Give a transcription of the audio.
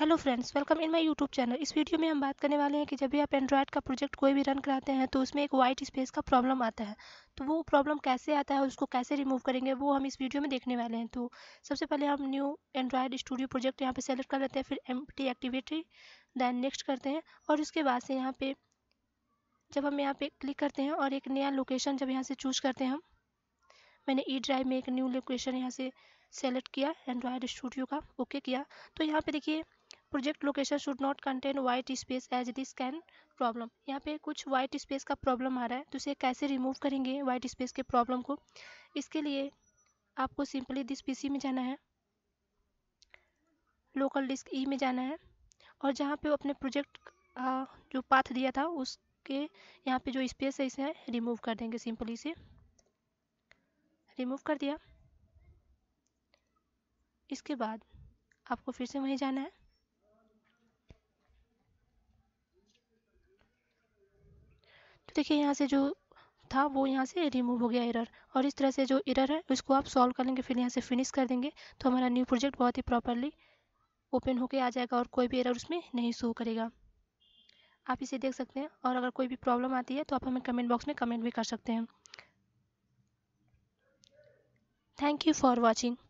hello friends welcome in my YouTube channel इस video में हम बात करने वाले हैं कि जब भी आप एंड्रॉयड का प्रोजेक्ट कोई भी रन कराते हैं तो उसमें एक वाइट स्पेस का प्रॉब्लम आता है तो वो प्रॉब्लम कैसे आता है उसको कैसे रिमूव करेंगे वो हम इस वीडियो में देखने वाले हैं तो सबसे पहले हम न्यू एंड्रॉयड स्टूडियो प्रोजेक्ट यहाँ पर सेलेक्ट कर लेते हैं फिर एम एक्टिविटी दैन नेक्स्ट करते हैं और उसके बाद से यहाँ पर जब हम यहाँ पर क्लिक करते हैं और एक नया लोकेशन जब यहाँ से चूज़ करते हैं हम मैंने ई ड्राइव में एक न्यू लोकेशन यहाँ से सेलेक्ट किया एंड्रॉयड स्टूडियो का ओके किया तो यहाँ पे देखिए project location should not contain white space as this can problem यहाँ पे कुछ वाइट स्पेस का प्रॉब्लम आ रहा है तो इसे कैसे रिमूव करेंगे वाइट स्पेस के प्रॉब्लम को इसके लिए आपको सिंपली दिस पीसी में जाना है लोकल डिस्क ई में जाना है और जहाँ पे अपने प्रोजेक्ट जो पाथ दिया था उसके यहाँ पे जो स्पेस है इसे रिमूव कर देंगे सिंपली से रिमूव कर दिया इसके बाद आपको फिर से वहीं जाना है देखिए यहाँ से जो था वो यहाँ से रिमूव हो गया एरर और इस तरह से जो एरर है उसको आप सॉल्व कर लेंगे फिर यहाँ से फिनिश कर देंगे तो हमारा न्यू प्रोजेक्ट बहुत ही प्रॉपरली ओपन होके आ जाएगा और कोई भी एरर उसमें नहीं शो करेगा आप इसे देख सकते हैं और अगर कोई भी प्रॉब्लम आती है तो आप हमें कमेंट बॉक्स में कमेंट भी कर सकते हैं थैंक यू फॉर वॉचिंग